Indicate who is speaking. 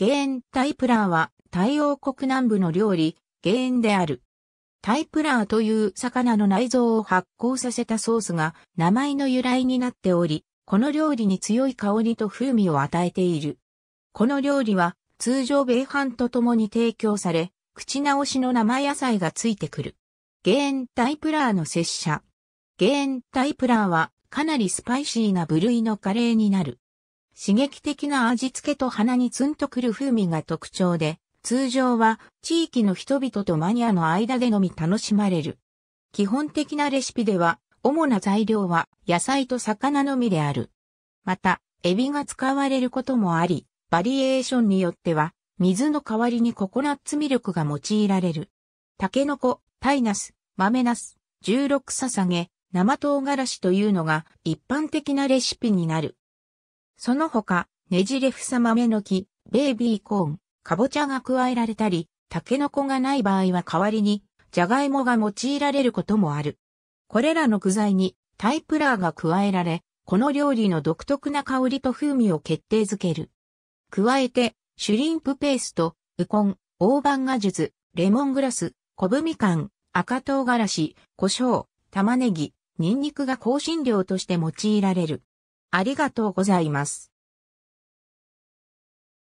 Speaker 1: ゲーンタイプラーは太陽国南部の料理、ゲーンである。タイプラーという魚の内臓を発酵させたソースが名前の由来になっており、この料理に強い香りと風味を与えている。この料理は通常米飯と共に提供され、口直しの生野菜がついてくる。ゲーンタイプラーの拙者。ゲーンタイプラーはかなりスパイシーな部類のカレーになる。刺激的な味付けと鼻にツンとくる風味が特徴で、通常は地域の人々とマニアの間でのみ楽しまれる。基本的なレシピでは、主な材料は野菜と魚のみである。また、エビが使われることもあり、バリエーションによっては、水の代わりにココナッツミルクが用いられる。タケノコ、タイナス、豆ナス、十六ささげ、生唐辛子というのが一般的なレシピになる。その他、ねじれふさ豆の木、ベイビーコーン、かぼちゃが加えられたり、タケノコがない場合は代わりに、じゃがいもが用いられることもある。これらの具材にタイプラーが加えられ、この料理の独特な香りと風味を決定づける。加えて、シュリンプペースト、ウコン、大判ガジュズ、レモングラス、昆布みかん、赤唐辛子、胡椒、玉ねぎ、ニンニクが香辛料として用いられる。ありがとうございます。